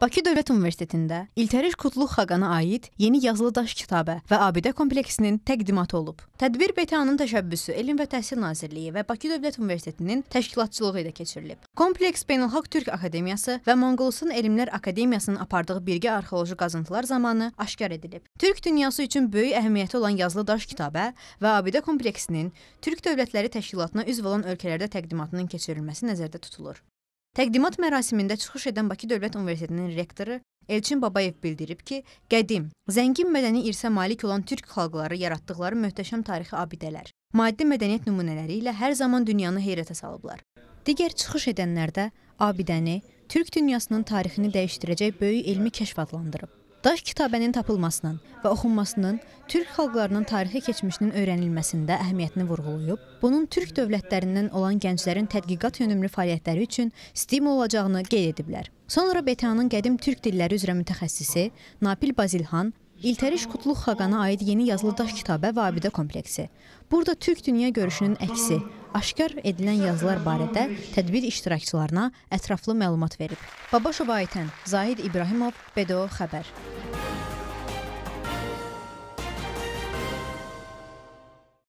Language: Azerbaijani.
Bakı Dövlət Universitetində İltəriş Kutlu Xaqana aid yeni yazılı daş kitabə və abidə kompleksinin təqdimatı olub. Tədbir BTA-nın təşəbbüsü Elm və Təhsil Nazirliyi və Bakı Dövlət Universitetinin təşkilatçılığı ilə keçirilib. Kompleks Beynəlxalq Türk Akademiyası və Monqolistan Elmlər Akademiyasının apardığı birgə arxeoloji qazıntılar zamanı aşkar edilib. Türk dünyası üçün böyük əhəmiyyəti olan yazılı daş kitabə və abidə kompleksinin Türk Dövlətləri Təşkilatına üzv olan ölkələrdə təqdimatının keçirilməsi nəzərdə tutulur. Təqdimat mərasimində çıxış edən Bakı Dövlət Universitetinin rektoru Elçin Babayev bildirib ki, qədim, zəngin mədəni irsə malik olan türk xalqları yaratdıqları möhtəşəm tarixi abidələr, maddi mədəniyyət nümunələri ilə hər zaman dünyanı heyrətə salıblar. Digər çıxış edənlər də abidəni türk dünyasının tarixini dəyişdirəcək böyük elmi kəşf adlandırıb. Daş kitabənin tapılmasının və oxunmasının türk xalqlarının tarixi keçmişinin öyrənilməsində əhəmiyyətini vurğulayıb, bunun türk dövlətlərindən olan gənclərin tədqiqat yönümlü fəaliyyətləri üçün stimul olacağını qeyd ediblər. Sonra BTA-nın qədim türk dilləri üzrə mütəxəssisi Napil Bazilhan İltəriş Qutluq Xaqana aid yeni yazılı daş kitabə və abidə kompleksi. Burada türk dünya görüşünün əksi, aşkar edilən yazılar barədə tədbir iştirakçılarına ətraflı məlumat verib. Babaşova Aytən, Zahid İbrahimov, BDO xəbər.